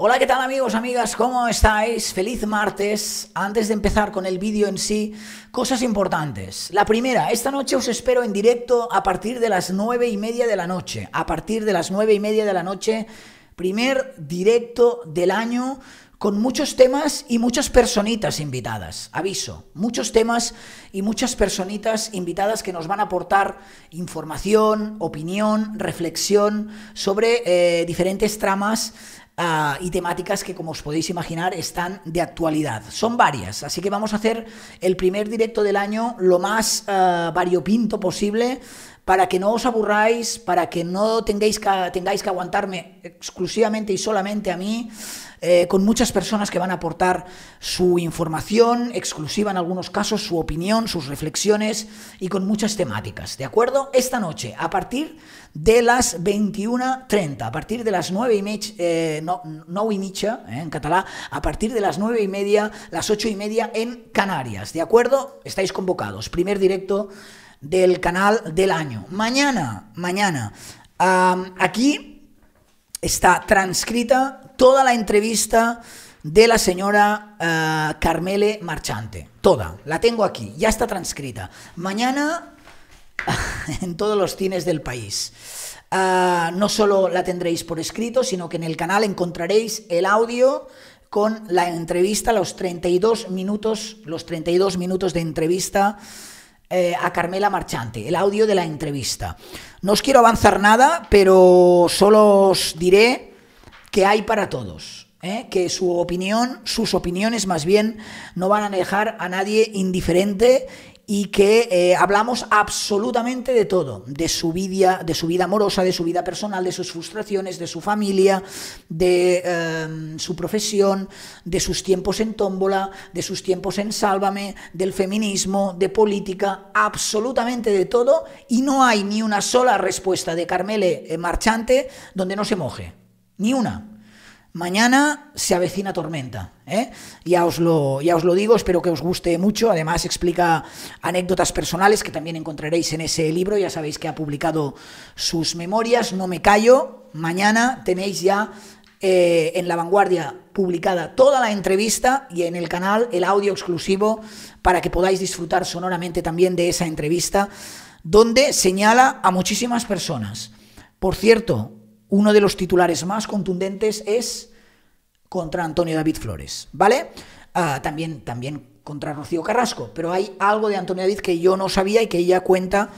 Hola, ¿qué tal amigos, amigas? ¿Cómo estáis? Feliz martes. Antes de empezar con el vídeo en sí, cosas importantes. La primera, esta noche os espero en directo a partir de las nueve y media de la noche. A partir de las nueve y media de la noche, primer directo del año con muchos temas y muchas personitas invitadas. Aviso, muchos temas y muchas personitas invitadas que nos van a aportar información, opinión, reflexión sobre eh, diferentes tramas Ah, y temáticas que, como os podéis imaginar, están de actualidad. Son varias, así que vamos a hacer el primer directo del año lo más ah, variopinto posible para que no os aburráis, para que no tengáis que, tengáis que aguantarme exclusivamente y solamente a mí. Eh, con muchas personas que van a aportar su información exclusiva en algunos casos, su opinión, sus reflexiones y con muchas temáticas, ¿de acuerdo? Esta noche, a partir de las 21.30, a partir de las 9 y media, eh, no, no y eh, en catalá, a partir de las 9 y media, las 8 y media en Canarias, ¿de acuerdo? Estáis convocados, primer directo del canal del año. Mañana, mañana, aquí está transcrita toda la entrevista de la señora eh, Carmele Marchante. Toda. La tengo aquí. Ya está transcrita. Mañana en todos los cines del país. Eh, no solo la tendréis por escrito, sino que en el canal encontraréis el audio con la entrevista, los 32 minutos, los 32 minutos de entrevista eh, a Carmela Marchante, el audio de la entrevista. No os quiero avanzar nada, pero solo os diré que hay para todos. ¿eh? Que su opinión, sus opiniones más bien, no van a dejar a nadie indiferente y que eh, hablamos absolutamente de todo, de su, vida, de su vida amorosa, de su vida personal, de sus frustraciones, de su familia, de em, su profesión, de sus tiempos en tómbola, de sus tiempos en sálvame, del feminismo, de política, absolutamente de todo, y no hay ni una sola respuesta de Carmele eh, Marchante donde no se moje. Ni una. Mañana se avecina tormenta. ¿eh? Ya, os lo, ya os lo digo, espero que os guste mucho. Además, explica anécdotas personales que también encontraréis en ese libro. Ya sabéis que ha publicado sus memorias. No me callo. Mañana tenéis ya eh, en La Vanguardia publicada toda la entrevista y en el canal el audio exclusivo para que podáis disfrutar sonoramente también de esa entrevista donde señala a muchísimas personas. Por cierto, uno de los titulares más contundentes es contra Antonio David Flores, ¿vale? Ah, también, también contra Rocío Carrasco, pero hay algo de Antonio David que yo no sabía y que ella cuenta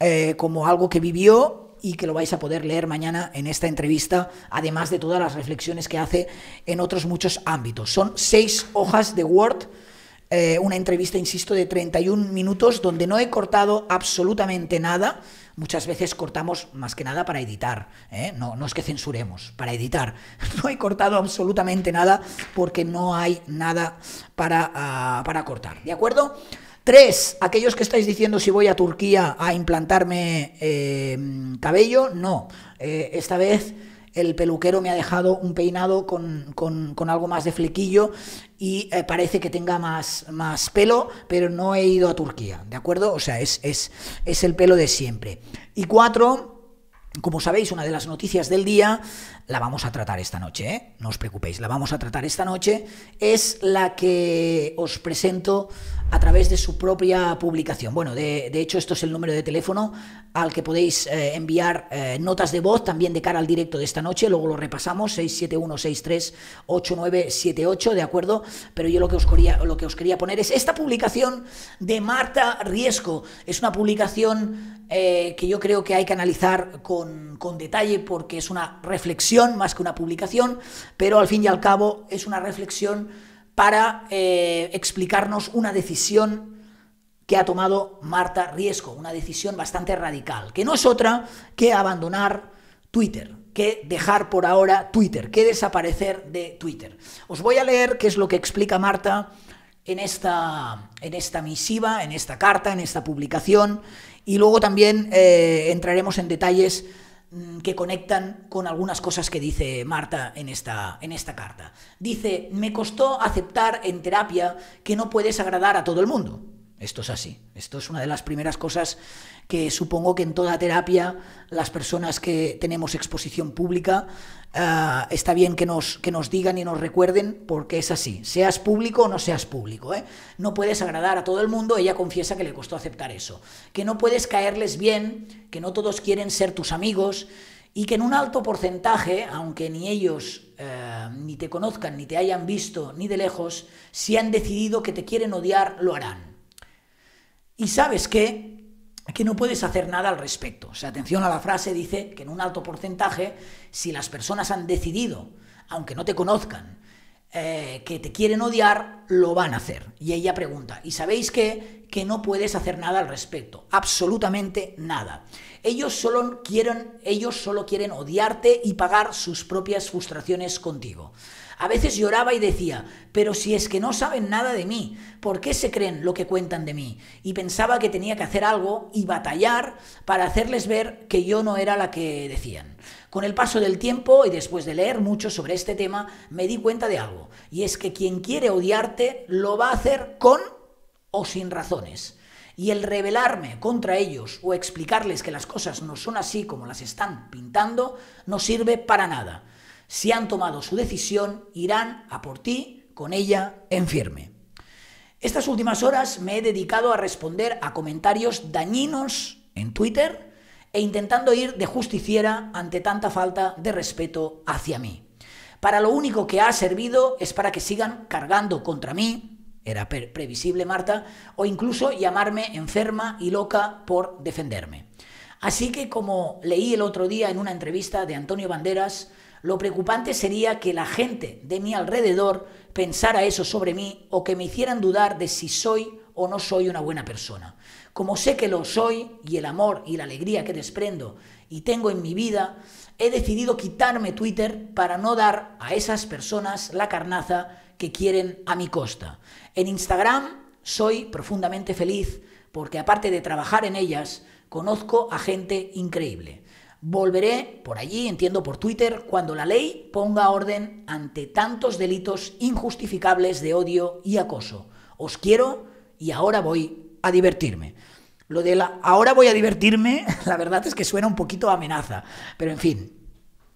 eh, como algo que vivió y que lo vais a poder leer mañana en esta entrevista, además de todas las reflexiones que hace en otros muchos ámbitos. Son seis hojas de Word eh, una entrevista, insisto, de 31 minutos donde no he cortado absolutamente nada. Muchas veces cortamos más que nada para editar, ¿eh? no, es que censuremos, para editar. No he cortado absolutamente nada porque no hay nada ah, para, cortar, ¿de acuerdo? Tres, aquellos que estáis diciendo si voy a Turquía a implantarme eh, cabello, no. esta vez el peluquero me ha dejado un peinado con, algo más de flequillo y eh, parece que tenga más, más pelo, pero no he ido a Turquía, ¿de acuerdo? O sea, es, es, es el pelo de siempre. Y cuatro... Como sabéis, una de las noticias del día, la vamos a tratar esta noche, ¿eh? no os preocupéis, la vamos a tratar esta noche, es la que os presento a través de su propia publicación. Bueno, de, hecho, esto es el número de teléfono al que podéis eh, enviar eh, notas de voz también de cara al directo de esta noche. Luego lo repasamos, 638978, ¿de acuerdo? Pero yo lo que, os quería, lo que os quería poner es esta publicación de Marta Riesco. Es una publicación eh, que yo creo que hay que analizar con, con detalle porque es una reflexión más que una publicación, pero al fin y al cabo es una reflexión para eh, explicarnos una decisión que ha tomado Marta Riesco, una decisión bastante radical, que no es otra que abandonar Twitter, que dejar por ahora Twitter, que desaparecer de Twitter. Os voy a leer qué es lo que explica Marta en esta, en esta misiva, en esta carta, en esta publicación, y luego también eh, entraremos en detalles Mm, que conectan con algunas cosas que dice Marta en esta, carta. Dice, me costó aceptar en terapia que no puedes agradar a todo el mundo. Esto es así. Esto es una de las primeras cosas que supongo que en toda terapia las personas que tenemos exposición pública eh, está bien que nos, digan y nos recuerden porque es así. Seas público o no seas público. ¿eh? No puedes agradar a todo el mundo. Ella confiesa que le costó aceptar eso. Que no puedes caerles bien, que no todos quieren ser tus amigos y que en un alto porcentaje, aunque ni ellos eh, ni te conozcan, ni te hayan visto, ni de lejos, si han decidido que te quieren odiar, lo harán. Y sabes qué? que no puedes hacer nada al respecto. O sea, atención a la frase, dice que en un alto porcentaje, si las personas han decidido, aunque no te conozcan, eh, que te quieren odiar, lo van a hacer. Y ella pregunta, ¿y sabéis qué? Que no puedes hacer nada al respecto, absolutamente nada. Ellos solo quieren, ellos solo quieren odiarte y pagar sus propias frustraciones contigo. A veces lloraba y decía, pero si es que no saben nada de mí, ¿por qué se creen lo que cuentan de mí? Y pensaba que tenía que hacer algo y batallar para hacerles ver que yo no era la que decían. Con el paso del tiempo y después de leer mucho sobre este tema, me di cuenta de algo, y es que quien quiere odiarte lo va a hacer con o sin razones. Y el rebelarme contra ellos o explicarles que las cosas no son así como las están pintando no sirve para nada si han tomado su decisión, irán a por ti con ella en firme. Estas últimas horas me he dedicado a responder a comentarios dañinos en Twitter e intentando ir de justiciera ante tanta falta de respeto hacia mí. Para lo único que ha servido es para que sigan cargando contra mí, era previsible Marta, o incluso llamarme enferma y loca por defenderme. Así que como leí el otro día en una entrevista de Antonio Banderas, lo preocupante sería que la gente de mi alrededor pensara eso sobre mí o que me hicieran dudar de si soy o no soy una buena persona. Como sé que lo soy y el amor y la alegría que desprendo y tengo en mi vida, he decidido quitarme Twitter para no dar a esas personas la carnaza que quieren a mi costa. En Instagram soy profundamente feliz porque aparte de trabajar en ellas, conozco a gente increíble. Volveré por allí, entiendo por Twitter, cuando la ley ponga orden ante tantos delitos injustificables de odio y acoso. Os quiero y ahora voy a divertirme. Lo de la ahora voy a divertirme, la verdad es que suena un poquito amenaza, pero en fin.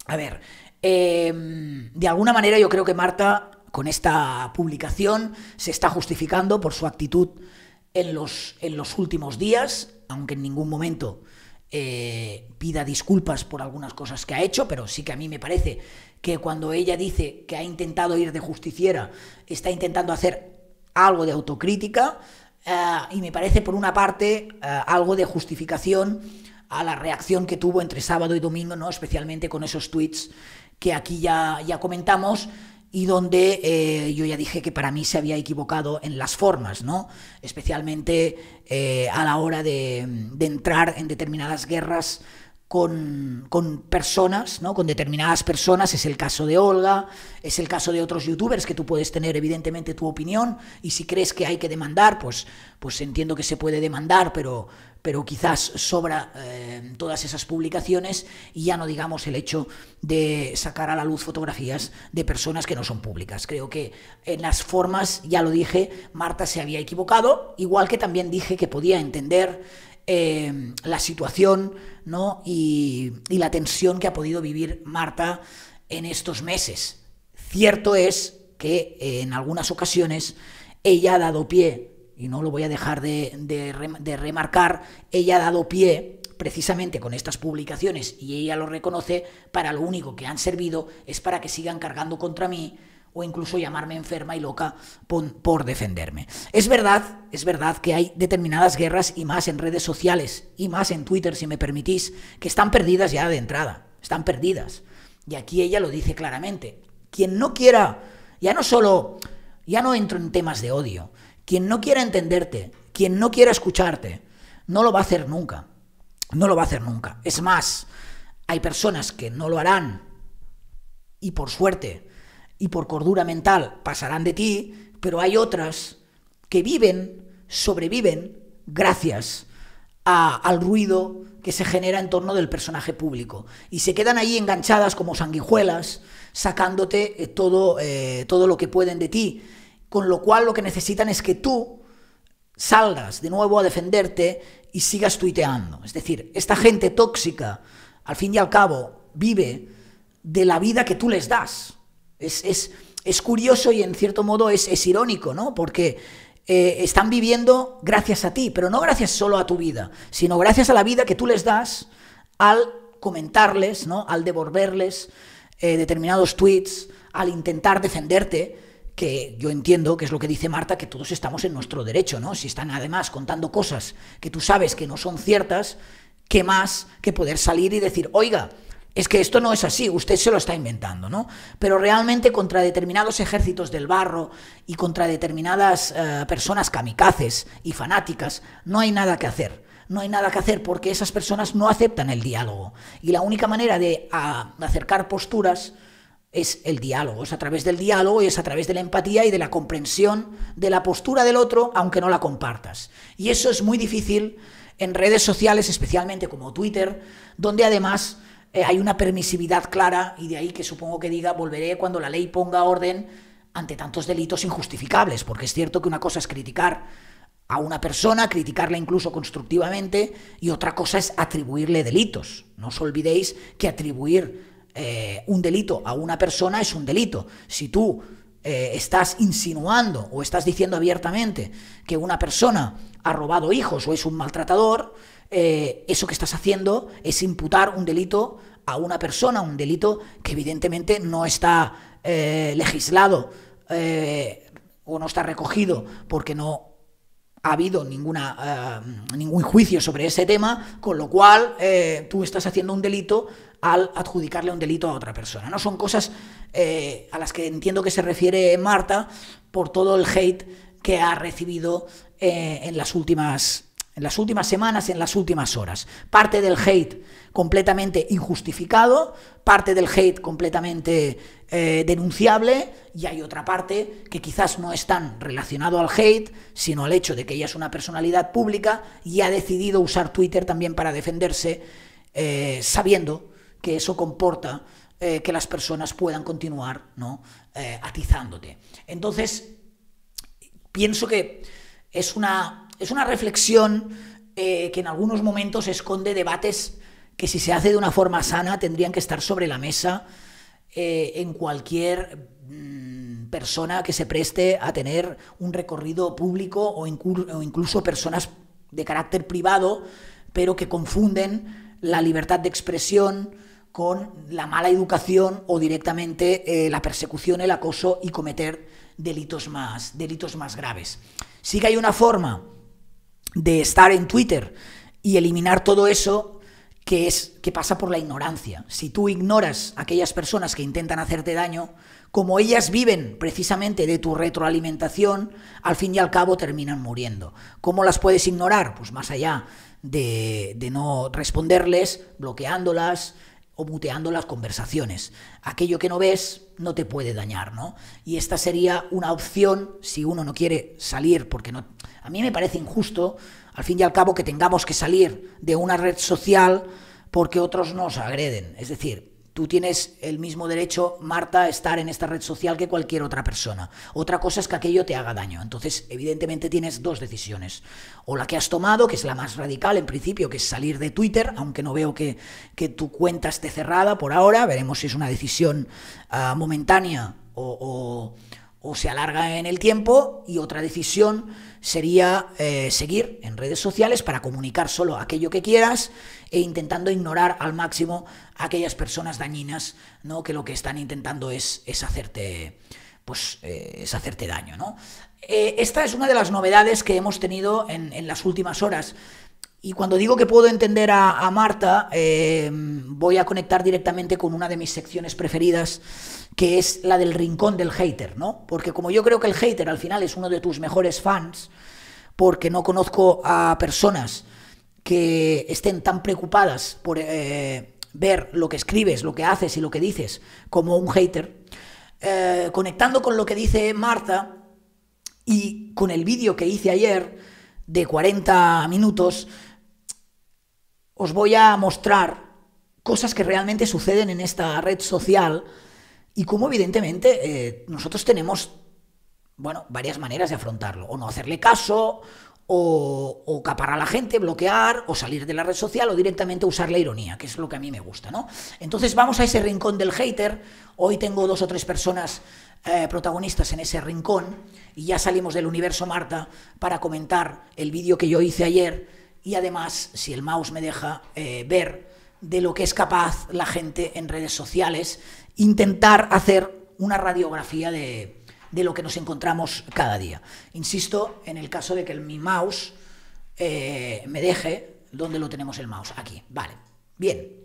A ver, em, de alguna manera yo creo que Marta con esta publicación se está justificando por su actitud en los últimos días, aunque en ningún momento eh, pida disculpas por algunas cosas que ha hecho, pero sí que a mí me parece que cuando ella dice que ha intentado ir de justiciera, está intentando hacer algo de autocrítica eh, y me parece por una parte eh, algo de justificación a la reacción que tuvo entre sábado y domingo, ¿no? especialmente con esos tweets que aquí ya, ya comentamos y donde eh, yo ya dije que para mí se había equivocado en las formas, ¿no? especialmente eh, a la hora de, de, entrar en determinadas guerras con, con, personas, ¿no? con determinadas personas, es el caso de Olga, es el caso de otros youtubers que tú puedes tener evidentemente tu opinión y si crees que hay que demandar, pues, pues entiendo que se puede demandar, pero, pero quizás sobra eh, todas esas publicaciones y ya no digamos el hecho de sacar a la luz fotografías de personas que no son públicas. Creo que en las formas, ya lo dije, Marta se había equivocado, igual que también dije que podía entender eh, la situación ¿no? y, y la tensión que ha podido vivir Marta en estos meses. Cierto es que eh, en algunas ocasiones ella ha dado pie y no lo voy a dejar de, remarcar, ella ha dado pie precisamente con estas publicaciones, y ella lo reconoce, para lo único que han servido es para que sigan cargando contra mí o incluso llamarme enferma y loca por, por, defenderme. Es verdad, es verdad que hay determinadas guerras y más en redes sociales y más en Twitter, si me permitís, que están perdidas ya de entrada, están perdidas. Y aquí ella lo dice claramente. Quien no quiera, ya no solo, ya no entro en temas de odio, quien no quiera entenderte, quien no quiera escucharte, no lo va a hacer nunca. No lo va a hacer nunca. Es más, hay personas que no lo harán y por suerte y por cordura mental pasarán de ti, pero hay otras que viven, sobreviven gracias al ruido que se genera en torno del personaje público. Y se quedan ahí enganchadas como sanguijuelas, sacándote eh, todo, eh, todo lo que pueden de ti con lo cual lo que necesitan es que tú salgas de nuevo a defenderte y sigas tuiteando. Es decir, esta gente tóxica, al fin y al cabo, vive de la vida que tú les das. Es, es, curioso y en cierto modo es, irónico, ¿no? Porque eh, están viviendo gracias a ti, pero no gracias solo a tu vida, sino gracias a la vida que tú les das al comentarles, ¿no? al devolverles eh, determinados tweets, al intentar defenderte que yo entiendo que es lo que dice Marta, que todos estamos en nuestro derecho, ¿no? Si están además contando cosas que tú sabes que no son ciertas, ¿qué más que poder salir y decir, oiga, es que esto no es así, usted se lo está inventando, ¿no? Pero realmente contra determinados ejércitos del barro y contra determinadas eh, personas kamikazes y fanáticas, no hay nada que hacer. No hay nada que hacer porque esas personas no aceptan el diálogo. Y la única manera de acercar posturas es el diálogo, es a través del diálogo y es a través de la empatía y de la comprensión de la postura del otro, aunque no la compartas. Y eso es muy difícil en redes sociales, especialmente como Twitter, donde además eh, hay una permisividad clara y de ahí que supongo que diga volveré cuando la ley ponga orden ante tantos delitos injustificables, porque es cierto que una cosa es criticar a una persona, criticarla incluso constructivamente, y otra cosa es atribuirle delitos. No os olvidéis que atribuir eh, un delito a una persona es un delito. Si tú eh, estás insinuando o estás diciendo abiertamente que una persona ha robado hijos o es un maltratador, eh, eso que estás haciendo es imputar un delito a una persona, un delito que evidentemente no está legislado o no está recogido porque no ha habido ninguna, eh, ningún juicio sobre ese tema, con lo cual eh, tú estás haciendo un delito al adjudicarle un delito a otra persona. No son cosas eh, a las que entiendo que se refiere Marta por todo el hate que ha recibido en las últimas en las últimas semanas, en las últimas horas. Parte del hate completamente injustificado, parte del hate completamente eh, denunciable y hay otra parte que quizás no es tan relacionado al hate, sino al hecho de que ella es una personalidad pública y ha decidido usar Twitter también para defenderse, eh, sabiendo que eso comporta eh, que las personas puedan continuar atizándote. Entonces, pienso que es una, es una reflexión que en algunos momentos esconde debates que si se hace de una forma sana tendrían que estar sobre la mesa eh, en cualquier mm, persona que se preste a tener un recorrido público o, incluso personas de carácter privado, pero que confunden la libertad de expresión con la mala educación o directamente eh, la persecución, el acoso y cometer delitos más, delitos más graves. Sí que hay una forma de estar en Twitter y eliminar todo eso que es que pasa por la ignorancia. Si tú ignoras a aquellas personas que intentan hacerte daño, como ellas viven precisamente de tu retroalimentación, al fin y al cabo terminan muriendo. ¿Cómo las puedes ignorar? Pues más allá de, de no responderles, bloqueándolas, o muteando las conversaciones. Aquello que no ves no te puede dañar, ¿no? Y esta sería una opción si uno no quiere salir, porque no... a mí me parece injusto, al fin y al cabo, que tengamos que salir de una red social porque otros nos agreden. Es decir, tú tienes el mismo derecho, Marta, a estar en esta red social que cualquier otra persona. Otra cosa es que aquello te haga daño. Entonces, evidentemente tienes dos decisiones. O la que has tomado, que es la más radical en principio, que es salir de Twitter, aunque no veo que, tu cuenta esté cerrada por ahora. Veremos si es una decisión ah, momentánea o o se alarga en el tiempo y otra decisión sería eh, seguir en redes sociales para comunicar solo aquello que quieras e intentando ignorar al máximo a aquellas personas dañinas ¿no? que lo que están intentando es, hacerte pues eh, es hacerte daño. ¿no? Eh, esta es una de las novedades que hemos tenido en, en las últimas horas. Y cuando digo que puedo entender a, Marta, eh, voy a conectar directamente con una de mis secciones preferidas, que es la del rincón del hater, ¿no? Porque como yo creo que el hater al final es uno de tus mejores fans, porque no conozco a personas que estén tan preocupadas por eh, ver lo que escribes, lo que haces y lo que dices como un hater, eh, conectando con lo que dice Marta y con el vídeo que hice ayer de 40 minutos, os voy a mostrar cosas que realmente suceden en esta red social y cómo evidentemente eh, nosotros tenemos, bueno, varias maneras de afrontarlo. O no hacerle caso, o, capar a la gente, bloquear, o salir de la red social, o directamente usar la ironía, que es lo que a mí me gusta, ¿no? Entonces vamos a ese rincón del hater. Hoy tengo dos o tres personas eh, protagonistas en ese rincón y ya salimos del universo Marta para comentar el vídeo que yo hice ayer y además, si el mouse me deja eh, ver de lo que es capaz la gente en redes sociales, intentar hacer una radiografía de, lo que nos encontramos cada día. Insisto, en el caso de que el, mi mouse eh, me deje, ¿dónde lo tenemos el mouse? Aquí, vale. Bien,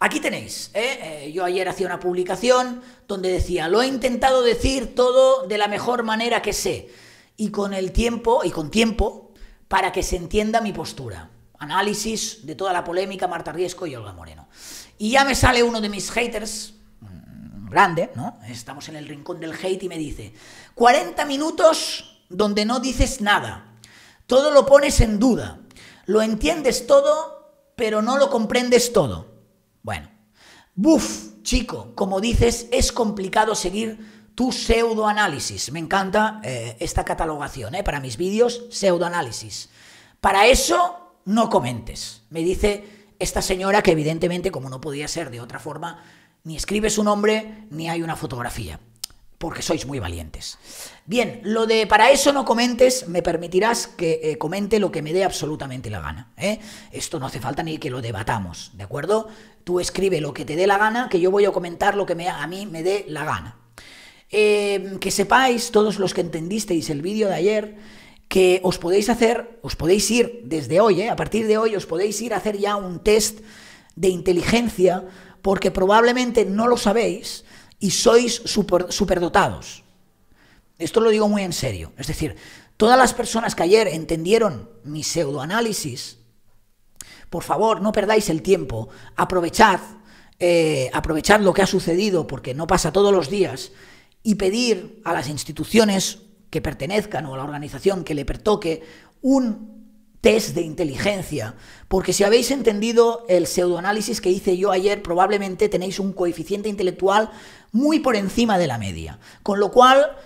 Aquí tenéis, ¿eh? yo ayer hacía una publicación donde decía, lo he intentado decir todo de la mejor manera que sé. Y con el tiempo, y con tiempo, para que se entienda mi postura. Análisis de toda la polémica, Marta Riesco y Olga Moreno. Y ya me sale uno de mis haters, mm, grande, ¿no? Estamos en el rincón del hate y me dice, 40 minutos donde no dices nada, todo lo pones en duda, lo entiendes todo, pero no lo comprendes todo. Bueno, buf, chico, como dices, es complicado seguir tu pseudoanálisis. Me encanta eh, esta catalogación ¿eh? para mis vídeos, pseudoanálisis. Para eso no comentes, me dice esta señora que evidentemente, como no podía ser de otra forma, ni escribe su nombre ni hay una fotografía, porque sois muy valientes. Bien, lo de para eso no comentes, me permitirás que eh, comente lo que me dé absolutamente la gana. ¿eh? Esto no hace falta ni que lo debatamos, ¿de acuerdo? Tú escribe lo que te dé la gana, que yo voy a comentar lo que me, a mí me dé la gana. Em, que sepáis, todos los que entendisteis el vídeo de ayer, que os podéis hacer, os podéis ir desde hoy, eh, a partir de hoy os podéis ir a hacer ya un test de inteligencia, porque probablemente no lo sabéis y sois super, superdotados. Esto lo digo muy en serio. Es decir, todas las personas que ayer entendieron mi pseudoanálisis, por favor, no perdáis el tiempo, aprovechad, eh, aprovechad lo que ha sucedido, porque no pasa todos los días y pedir a las instituciones que pertenezcan o a la organización que le pertoque un test de inteligencia. Porque si habéis entendido el pseudoanálisis que hice yo ayer, probablemente tenéis un coeficiente intelectual muy por encima de la media. Con lo cual,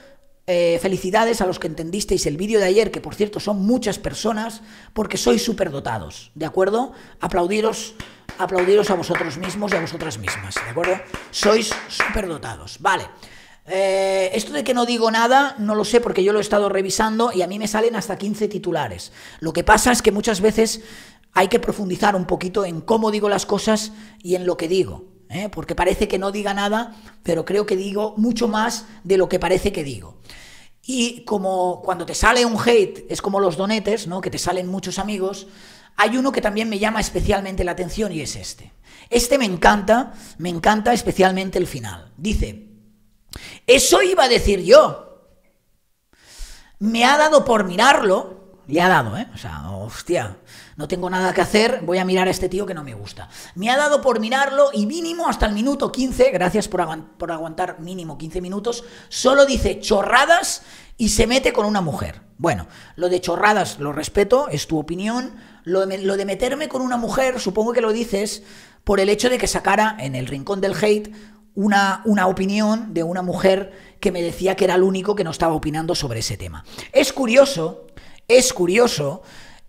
eh, felicidades a los que entendisteis el vídeo de ayer, que por cierto son muchas personas, porque sois superdotados, ¿de acuerdo? Aplaudiros, aplaudiros a vosotros mismos y a vosotras mismas, ¿de acuerdo? Sois superdotados, vale. Eh, esto de que no digo nada, no lo sé porque yo lo he estado revisando y a mí me salen hasta 15 titulares. Lo que pasa es que muchas veces hay que profundizar un poquito en cómo digo las cosas y en lo que digo. ¿eh? Porque parece que no diga nada, pero creo que digo mucho más de lo que parece que digo. Y como cuando te sale un hate, es como los donetes, ¿no? que te salen muchos amigos, hay uno que también me llama especialmente la atención y es este. Este me encanta, me encanta especialmente el final. Dice, eso iba a decir yo. Me ha dado por mirarlo, Y ha dado, ¿eh? O sea, hostia, no tengo nada que hacer, voy a mirar a este tío que no me gusta. Me ha dado por mirarlo y mínimo hasta el minuto 15, gracias por, aguantar mínimo 15 minutos, solo dice chorradas y se mete con una mujer. Bueno, lo de chorradas lo respeto, es tu opinión. Lo de, lo de, meterme con una mujer, supongo que lo dices por el hecho de que sacara en el rincón del hate una, opinión de una mujer que me decía que era el único que no estaba opinando sobre ese tema. Es curioso, es curioso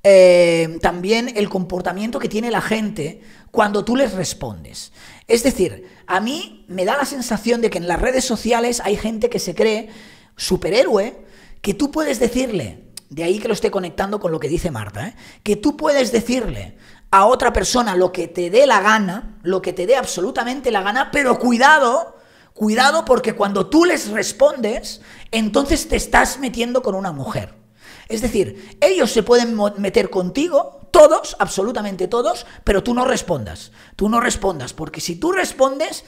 eh, también el comportamiento que tiene la gente cuando tú les respondes. Es decir, a mí me da la sensación de que en las redes sociales hay gente que se cree superhéroe, que tú puedes decirle, de ahí que lo esté conectando con lo que dice Marta, ¿eh? que tú puedes decirle a otra persona lo que te dé la gana, lo que te dé absolutamente la gana, pero cuidado, cuidado porque cuando tú les respondes, entonces te estás metiendo con una mujer. Es decir, ellos se pueden meter contigo, todos, absolutamente todos, pero tú no respondas. Tú no respondas, porque si tú respondes,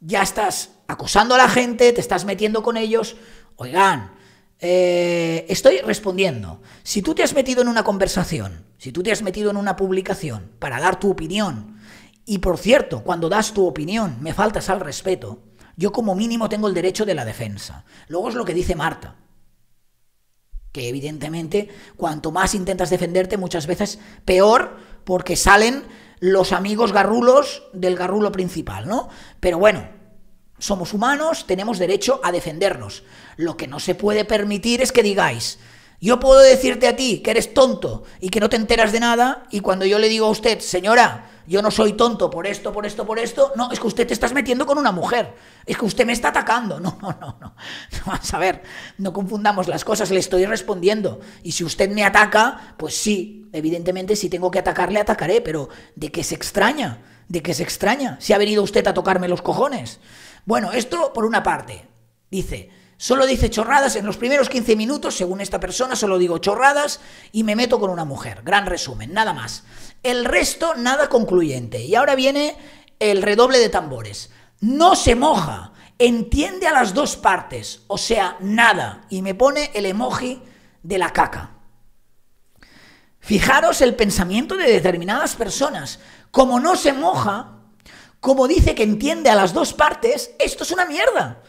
ya estás acosando a la gente, te estás metiendo con ellos. Oigan, eh, estoy respondiendo. Si tú te has metido en una conversación, si tú te has metido en una publicación para dar tu opinión, y por cierto, cuando das tu opinión me faltas al respeto, yo como mínimo tengo el derecho de la defensa. Luego es lo que dice Marta, que evidentemente cuanto más intentas defenderte muchas veces peor porque salen los amigos garrulos del garrulo principal, ¿no? Pero bueno, somos humanos, tenemos derecho a defendernos. Lo que no se puede permitir es que digáis, yo puedo decirte a ti que eres tonto y que no te enteras de nada, y cuando yo le digo a usted, señora, yo no soy tonto por esto, por esto, por esto, no, es que usted te estás metiendo con una mujer, es que usted me está atacando, no, no, no, no, vamos a ver, no confundamos las cosas, le estoy respondiendo, y si usted me ataca, pues sí, evidentemente si tengo que atacarle, atacaré, pero ¿de qué se extraña? ¿De qué se extraña? Si ha venido usted a tocarme los cojones. Bueno, esto por una parte. Dice, solo dice chorradas, en los primeros 15 minutos, según esta persona, solo digo chorradas y me meto con una mujer. Gran resumen, nada más. El resto, nada concluyente. Y ahora viene el redoble de tambores. No se moja, entiende a las dos partes, o sea, nada. Y me pone el emoji de la caca. Fijaros el pensamiento de determinadas personas. Como no se moja, como dice que entiende a las dos partes, esto es una mierda.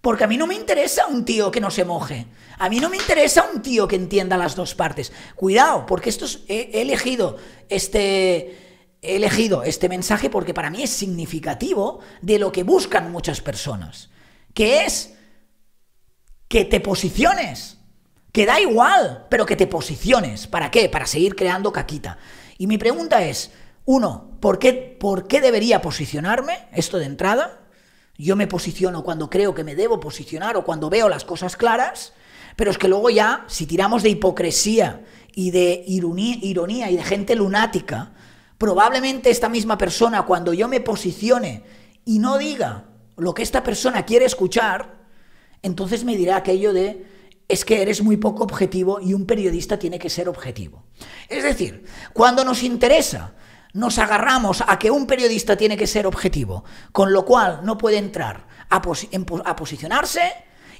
Porque a mí no me interesa un tío que no se moje. A mí no me interesa un tío que entienda las dos partes. Cuidado, porque esto he, elegido este he elegido este mensaje porque para mí es significativo de lo que buscan muchas personas, que es que te posiciones, que da igual, pero que te posiciones. ¿Para qué? Para seguir creando caquita. Y mi pregunta es, uno, ¿por qué, ¿por qué debería posicionarme? Esto de entrada. Yo me posiciono cuando creo que me debo posicionar o cuando veo las cosas claras, pero es que luego ya, si tiramos de hipocresía y de ironía, ironía y de gente lunática, probablemente esta misma persona, cuando yo me posicione y no diga lo que esta persona quiere escuchar, entonces me dirá aquello de es que eres muy poco objetivo y un periodista tiene que ser objetivo. Es decir, cuando nos interesa nos agarramos a que un periodista tiene que ser objetivo, con lo cual no puede entrar a, posicionarse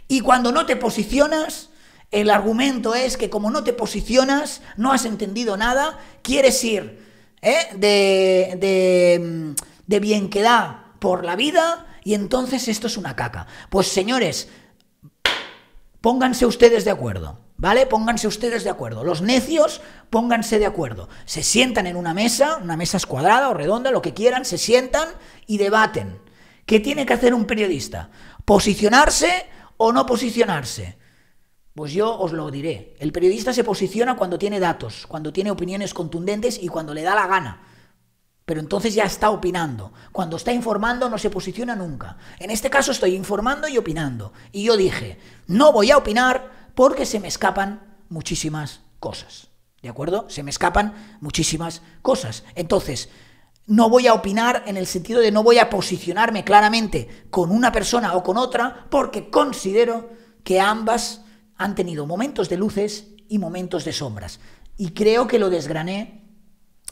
y cuando no te posicionas, el argumento es que como no te posicionas, no has entendido nada, quieres ir ¿eh? de, bien de da por la vida y entonces esto es una caca. Pues señores, pónganse ustedes de acuerdo. ¿vale? Pónganse ustedes de acuerdo. Los necios, pónganse de acuerdo. Se sientan en una mesa, una mesa es cuadrada o redonda, lo que quieran, se sientan y debaten. ¿Qué tiene que hacer un periodista? ¿Posicionarse o no posicionarse? Pues yo os lo diré. El periodista se posiciona cuando tiene datos, cuando tiene opiniones contundentes y cuando le da la gana pero entonces ya está opinando. Cuando está informando no se posiciona nunca. En este caso estoy informando y opinando. Y yo dije, no voy a opinar porque se me escapan muchísimas cosas. ¿De acuerdo? Se me escapan muchísimas cosas. Entonces, no voy a opinar en el sentido de no voy a posicionarme claramente con una persona o con otra porque considero que ambas han tenido momentos de luces y momentos de sombras. Y creo que lo desgrané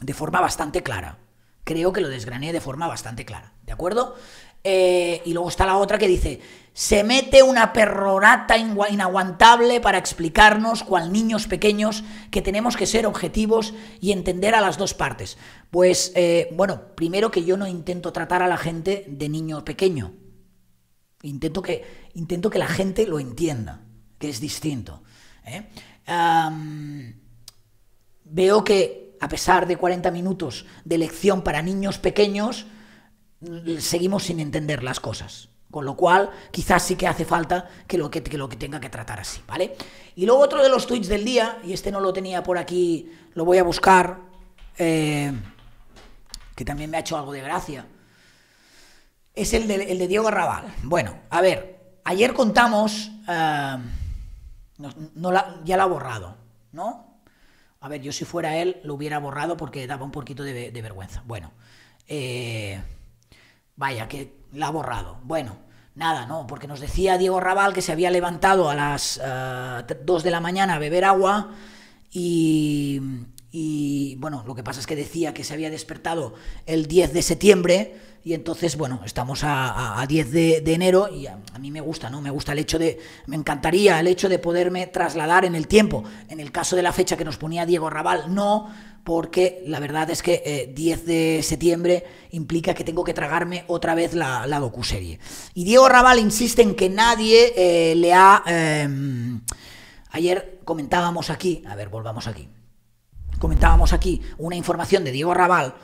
de forma bastante clara. Creo que lo desgrané de forma bastante clara. ¿De acuerdo? Eh, y luego está la otra que dice, se mete una perrorata inaguantable para explicarnos, cual niños pequeños, que tenemos que ser objetivos y entender a las dos partes. Pues, eh, bueno, primero que yo no intento tratar a la gente de niño pequeño. Intento que, intento que la gente lo entienda, que es distinto. ¿eh? veo que, a pesar de 40 minutos de lección para niños pequeños, seguimos sin entender las cosas. Con lo cual, quizás sí que hace falta que lo que, lo que tenga que tratar así, ¿vale? Y luego otro de los tweets del día, y este no lo tenía por aquí, lo voy a buscar, eh, que también me ha hecho algo de gracia, es el de, Diego Arrabal. Bueno, a ver, ayer contamos, eh, ya la ha borrado, ¿no? A ver, yo si fuera él lo hubiera borrado porque daba un poquito de, vergüenza. Bueno, eh, vaya, que la ha borrado. Bueno, nada, no, porque nos decía Diego Rabal que se había levantado a las 2 eh, de la mañana a beber agua y, bueno, lo que pasa es que decía que se había despertado el 10 de septiembre y entonces, bueno, estamos a, 10 de, enero y a, mí me gusta, ¿no? Me gusta el hecho de, me encantaría el hecho de poderme trasladar en el tiempo. En el caso de la fecha que nos ponía Diego Raval, no, porque la verdad es que 10 eh, de septiembre implica que tengo que tragarme otra vez la, docu-serie. Y Diego Raval insiste en que nadie eh, le ha... Em, ayer comentábamos aquí, a ver, volvamos aquí, comentábamos aquí una información de Diego Raval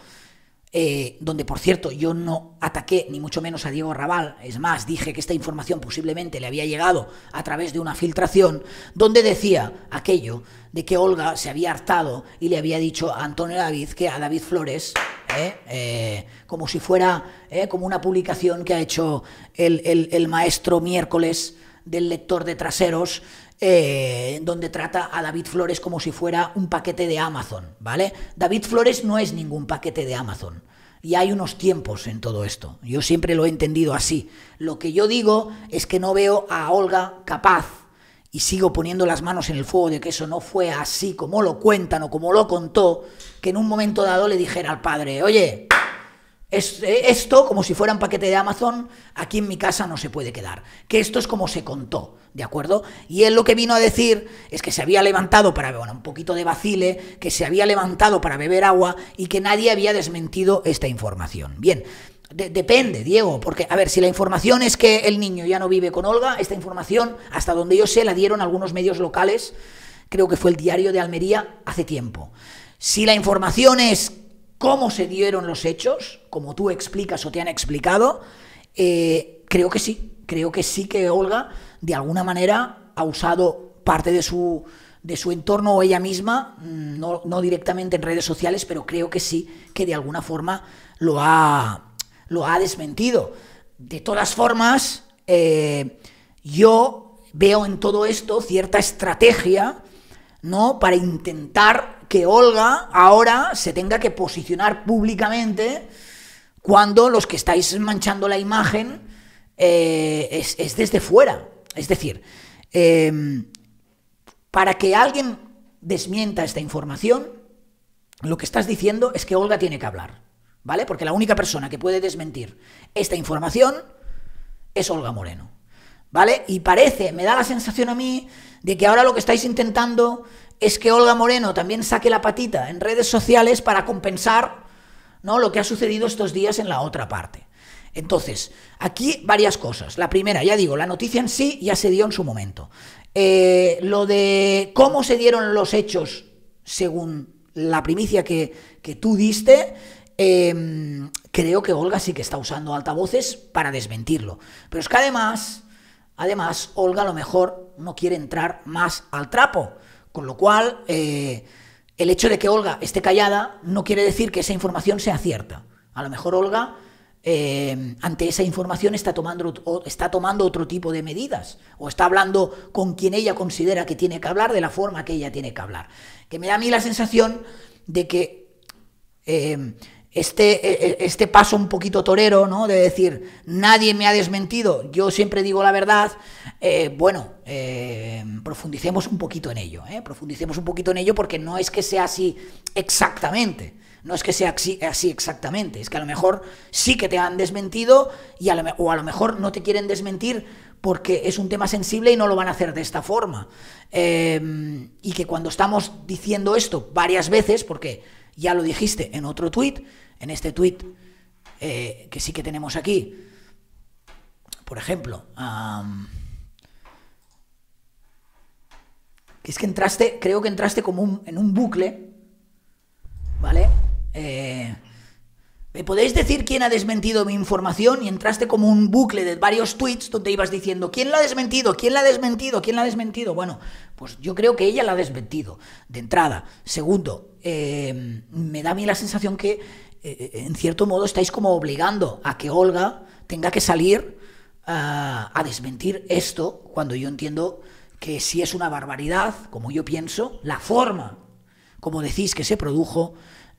eh, donde por cierto yo no ataqué ni mucho menos a Diego Raval, es más, dije que esta información posiblemente le había llegado a través de una filtración, donde decía aquello de que Olga se había hartado y le había dicho a Antonio David que a David Flores, eh, eh, como si fuera como una publicación que ha hecho el maestro miércoles del lector de traseros, eh, donde trata a David Flores como si fuera un paquete de Amazon, ¿vale? David Flores no es ningún paquete de Amazon. Y hay unos tiempos en todo esto. Yo siempre lo he entendido así. Lo que yo digo es que no veo a Olga capaz y sigo poniendo las manos en el fuego de que eso no fue así como lo cuentan o como lo contó, que en un momento dado le dijera al padre, oye, eh, esto, como si fuera un paquete de Amazon, aquí en mi casa no se puede quedar. Que esto es como se contó, ¿de acuerdo? Y él lo que vino a decir es que se había levantado para, bueno, un poquito de vacile, que se había levantado para beber agua y que nadie había desmentido esta información. Bien, depende, Diego, porque, a ver, si la información es que el niño ya no vive con Olga, esta información, hasta donde yo sé, la dieron algunos medios locales, creo que fue el diario de Almería, hace tiempo. Si la información es cómo se dieron los hechos, como tú explicas o te han explicado, eh, creo que sí, creo que sí que Olga de alguna manera ha usado parte de su, de su entorno o ella misma, mm, no, directamente en redes sociales, pero creo que sí que de alguna forma lo ha, lo ha desmentido. De todas formas, eh, yo veo en todo esto cierta estrategia ¿no? para intentar que Olga ahora se tenga que posicionar públicamente cuando los que estáis manchando la imagen eh, es, desde fuera. Es decir, em, para que alguien desmienta esta información, lo que estás diciendo es que Olga tiene que hablar, ¿vale? Porque la única persona que puede desmentir esta información es Olga Moreno, ¿vale? Y parece, me da la sensación a mí de que ahora lo que estáis intentando es que Olga Moreno también saque la patita en redes sociales para compensar ¿no? lo que ha sucedido estos días en la otra parte. Entonces, aquí varias cosas. La primera, ya digo, la noticia en sí ya se dio en su momento. Eh, lo de cómo se dieron los hechos según la primicia que, tú diste, em, creo que Olga sí que está usando altavoces para desmentirlo. Pero es que además, además, Olga a lo mejor no quiere entrar más al trapo. Con lo cual, eh, el hecho de que Olga esté callada no quiere decir que esa información sea cierta. A lo mejor Olga, eh, ante esa información, está tomando, está tomando otro tipo de medidas o está hablando con quien ella considera que tiene que hablar de la forma que ella tiene que hablar. Que me da a mí la sensación de que eh, este, e, e, este paso un poquito torero, ¿no? De decir, nadie me ha desmentido, yo siempre digo la verdad, eh, bueno, eh, profundicemos un poquito en ello, ¿eh? Profundicemos un poquito en ello porque no es que sea así exactamente, no es que sea así, exactamente, es que a lo mejor sí que te han desmentido y lo, o a lo mejor no te quieren desmentir porque es un tema sensible y no lo van a hacer de esta forma. Em, y que cuando estamos diciendo esto varias veces, porque ya lo dijiste en otro tuit, en este tweet eh, que sí que tenemos aquí. Por ejemplo, es que entraste, creo que entraste como en un bucle, ¿vale? Eh, ¿Me podéis decir quién ha desmentido mi información? Y entraste como un bucle de varios tweets donde ibas diciendo, ¿quién la ha desmentido? ¿Quién la ha desmentido? ¿Quién la ha desmentido? Bueno, pues yo creo que ella la ha desmentido, de entrada. Segundo, eh, me da a mí la sensación que eh, eh, en cierto modo estáis como obligando a que Olga tenga que salir ah, a desmentir esto cuando yo entiendo que si es una barbaridad, como yo pienso, la forma, como decís, que se produjo,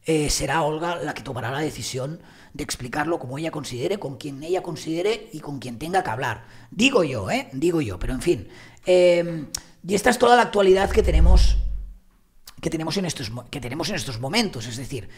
eh, será Olga la que tomará la decisión de explicarlo como ella considere, con quien ella considere y con quien tenga que hablar. Digo yo, ¿eh? Digo yo, pero en fin. Em, y esta es toda la actualidad que tenemos que tenemos en estos, que tenemos en estos momentos. Es decir,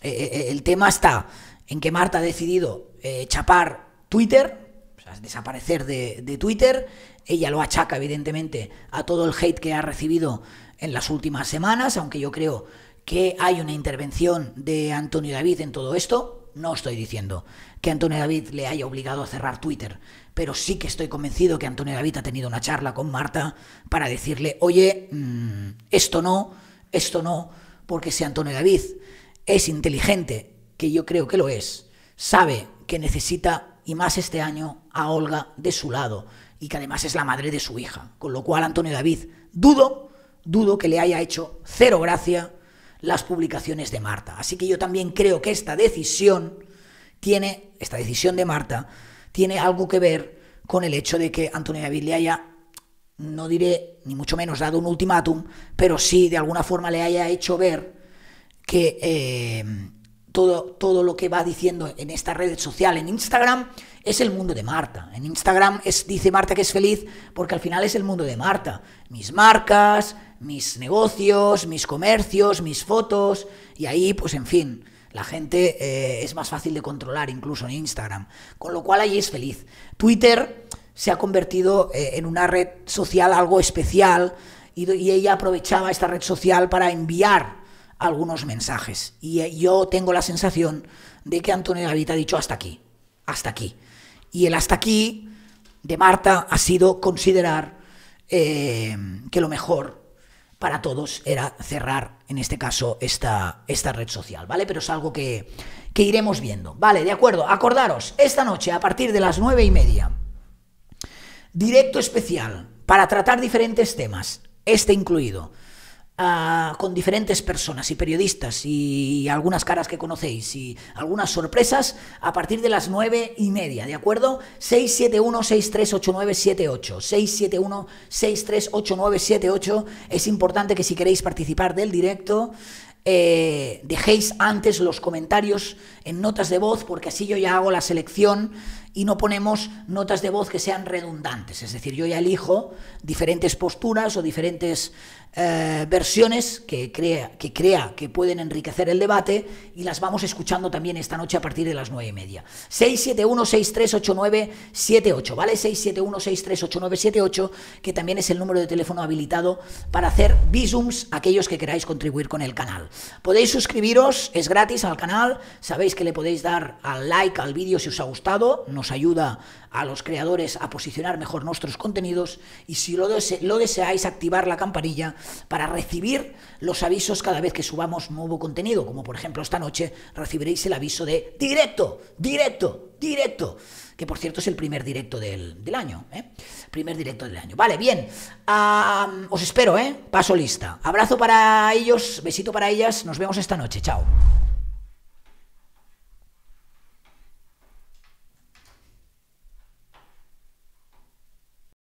eh, eh, eh, el tema está en que Marta ha decidido chapar Twitter, desaparecer de, Twitter. Ella lo achaca, evidentemente, a todo el hate que ha recibido en las últimas semanas, aunque yo creo que hay una intervención de Antonio David en todo esto. No estoy diciendo que Antonio David le haya obligado a cerrar Twitter, pero sí que estoy convencido que Antonio David ha tenido una charla con Marta para decirle, oye, mm, esto no, esto no, porque si Antonio David es inteligente, que yo creo que lo es, sabe que necesita, y más este año, a Olga de su lado, y que además es la madre de su hija. Con lo cual, Antonio David, dudo, dudo que le haya hecho cero gracia las publicaciones de Marta. Así que yo también creo que esta decisión tiene, esta decisión de Marta, tiene algo que ver con el hecho de que Antonio David le haya no diré, ni mucho menos dado un ultimátum, pero sí de alguna forma le haya hecho ver que eh, todo, todo lo que va diciendo en esta red social, en Instagram, es el mundo de Marta. En Instagram es, dice Marta que es feliz porque al final es el mundo de Marta. Mis marcas, mis negocios, mis comercios, mis fotos, y ahí, pues en fin, la gente eh, es más fácil de controlar incluso en Instagram, con lo cual allí es feliz. Twitter se ha convertido eh, en una red social algo especial y, ella aprovechaba esta red social para enviar algunos mensajes. Y eh, yo tengo la sensación de que Antonio Gavita ha dicho hasta aquí, hasta aquí. Y el hasta aquí de Marta ha sido considerar eh, que lo mejor para todos era cerrar, en este caso, esta, esta red social, ¿vale? Pero es algo que, que iremos viendo, ¿vale? De acuerdo, acordaros, esta noche a partir de las nueve y media Directo especial para tratar diferentes temas, este incluido, ah, con diferentes personas y periodistas y algunas caras que conocéis y algunas sorpresas a partir de las nueve y media, ¿de acuerdo? 671-638978. 671-638978. Es importante que si queréis participar del directo... Eh, dejéis antes los comentarios en notas de voz porque así yo ya hago la selección y no ponemos notas de voz que sean redundantes. Es decir, yo ya elijo diferentes posturas o diferentes eh, versiones que crea, que crea que pueden enriquecer el debate y las vamos escuchando también esta noche a partir de las nueve y media. 671-638978, ¿vale? 671-638978, que también es el número de teléfono habilitado para hacer visums a aquellos que queráis contribuir con el canal. Podéis suscribiros, es gratis al canal, sabéis que le podéis dar al like al vídeo si os ha gustado, ayuda a los creadores a posicionar mejor nuestros contenidos y si lo, deseáis activar la campanilla para recibir los avisos cada vez que subamos nuevo contenido, como por ejemplo esta noche recibiréis el aviso de directo, directo, directo, que por cierto es el primer directo del, año, ¿eh? primer directo del año. Vale, bien, os espero, ¿eh? paso lista. Abrazo para ellos, besito para ellas, nos vemos esta noche, chao.